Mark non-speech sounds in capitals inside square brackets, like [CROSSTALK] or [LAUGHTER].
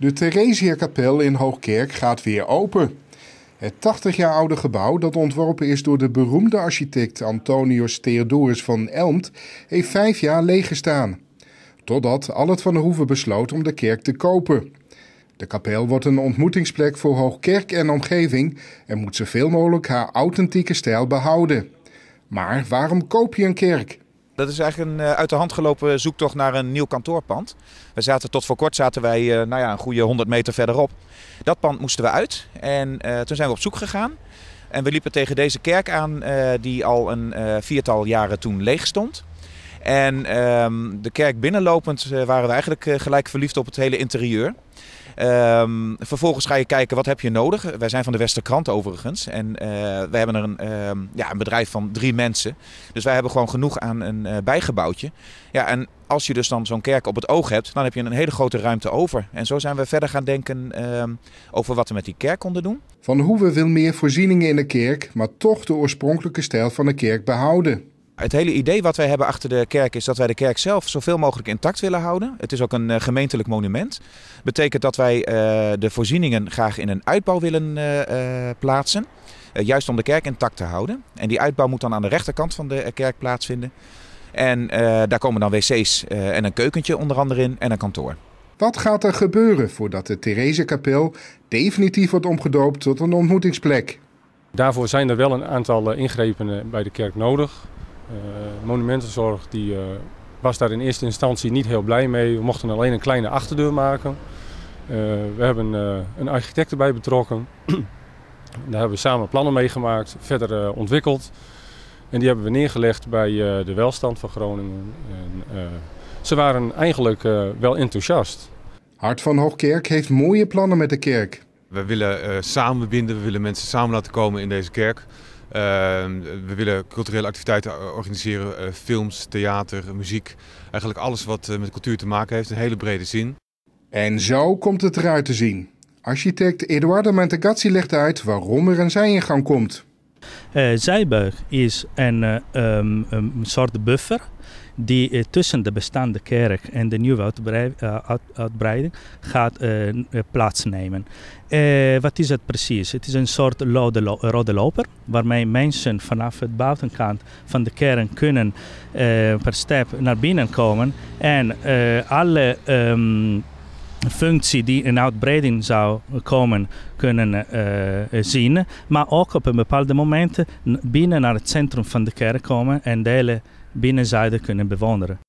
De Theresiakapel in Hoogkerk gaat weer open. Het 80 jaar oude gebouw, dat ontworpen is door de beroemde architect Antonius Theodorus van Elmt, heeft vijf jaar leeggestaan. Totdat Allet van der Hoeven besloot om de kerk te kopen. De kapel wordt een ontmoetingsplek voor Hoogkerk en omgeving en moet zoveel mogelijk haar authentieke stijl behouden. Maar waarom koop je een kerk? Dat is eigenlijk een eh, uit de hand gelopen zoektocht naar een nieuw kantoorpand. We zaten tot voor kort zaten wij eh, nou ja, een goede 100 meter verderop. Dat pand moesten we uit en eh, toen zijn we op zoek gegaan. En we liepen tegen deze kerk aan die al een viertal jaren toen leeg stond. En ehm, de kerk binnenlopend eh, waren we eigenlijk eh, gelijk verliefd op het hele interieur. Ehm, vervolgens ga je kijken wat heb je nodig. Wij zijn van de Westerkrant overigens. En eh, we hebben er een, ehm, ja, een bedrijf van drie mensen. Dus wij hebben gewoon genoeg aan een bijgebouwtje. Ja, en als je dus dan zo'n kerk op het oog hebt, dan heb je een hele grote ruimte over. En zo zijn we verder gaan denken over wat we met die kerk konden doen. Van hoe we veel meer voorzieningen in de kerk, maar toch de oorspronkelijke stijl van de kerk behouden. Het hele idee wat wij hebben achter de kerk is dat wij de kerk zelf zoveel mogelijk intact willen houden. Het is ook een eh, gemeentelijk monument. Betekent dat wij eh, de voorzieningen graag in een uitbouw willen eh, plaatsen. juist om de kerk intact te houden. En die uitbouw moet dan aan de rechterkant van de kerk plaatsvinden. En daar komen dan wc's en een keukentje onder andere in en een kantoor. Wat gaat er gebeuren voordat de Theresekapel kapel definitief wordt omgedoopt tot een ontmoetingsplek? Daarvoor zijn er wel een aantal ingrepen bij de kerk nodig. Eh, monumentenzorg die, eh, was daar in eerste instantie niet heel blij mee. We mochten alleen een kleine achterdeur maken. Eh, we hebben een architect erbij betrokken. [CLEARS THROAT] daar hebben we samen plannen mee gemaakt, verder ontwikkeld. En die hebben we neergelegd bij de welstand van Groningen. En, ze waren eigenlijk wel enthousiast. Hart van Hoogkerk heeft mooie plannen met de kerk. We willen samenbinden, we willen mensen samen laten komen in deze kerk. Ehm, we willen culturele activiteiten eh, organiseren, eh, films, theater, muziek. Eigenlijk alles wat eh, met cultuur te maken heeft, een hele brede zin. En zo komt het eruit te zien. Architect Eduardo Mantegazzi legt uit waarom er een zijingang komt. Uh, is een, eh, ehm, een, soort buffer die eh, tussen de bestaande kerk en de nieuwe uitbreiding gaat plaatsnemen. wat is het precies? Het is een soort rode, loper waarmee mensen vanaf het buitenkant van de kern kunnen per step naar binnen komen en alle... Ehm, functie die een uitbreiding zou komen kunnen eh, eh, zien, maar ook op een bepaald moment binnen naar het centrum van de kerk komen en de binnenzijde kunnen bewonderen.